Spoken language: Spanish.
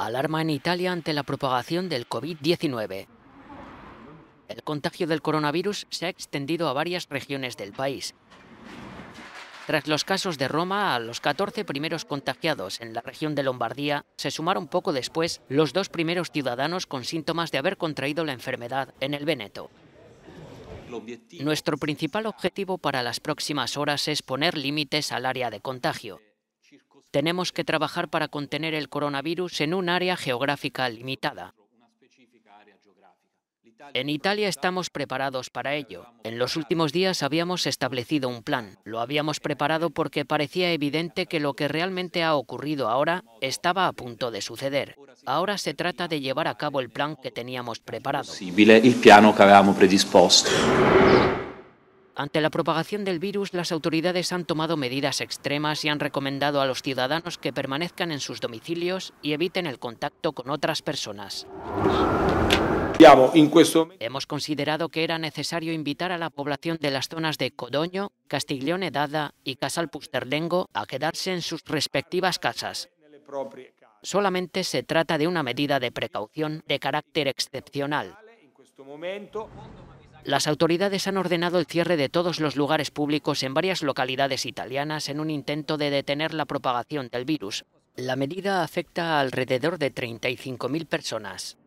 Alarma en Italia ante la propagación del COVID-19. El contagio del coronavirus se ha extendido a varias regiones del país. Tras los casos de Roma, a los 14 primeros contagiados en la región de Lombardía se sumaron poco después los dos primeros ciudadanos con síntomas de haber contraído la enfermedad en el Veneto. Nuestro principal objetivo para las próximas horas es poner límites al área de contagio tenemos que trabajar para contener el coronavirus en un área geográfica limitada. En Italia estamos preparados para ello. En los últimos días habíamos establecido un plan. Lo habíamos preparado porque parecía evidente que lo que realmente ha ocurrido ahora estaba a punto de suceder. Ahora se trata de llevar a cabo el plan que teníamos preparado. Ante la propagación del virus, las autoridades han tomado medidas extremas y han recomendado a los ciudadanos que permanezcan en sus domicilios y eviten el contacto con otras personas. Hemos considerado que era necesario invitar a la población de las zonas de Codoño, Castiglione Dada y Casal Pusterlengo a quedarse en sus respectivas casas. Solamente se trata de una medida de precaución de carácter excepcional. Las autoridades han ordenado el cierre de todos los lugares públicos en varias localidades italianas en un intento de detener la propagación del virus. La medida afecta a alrededor de 35.000 personas.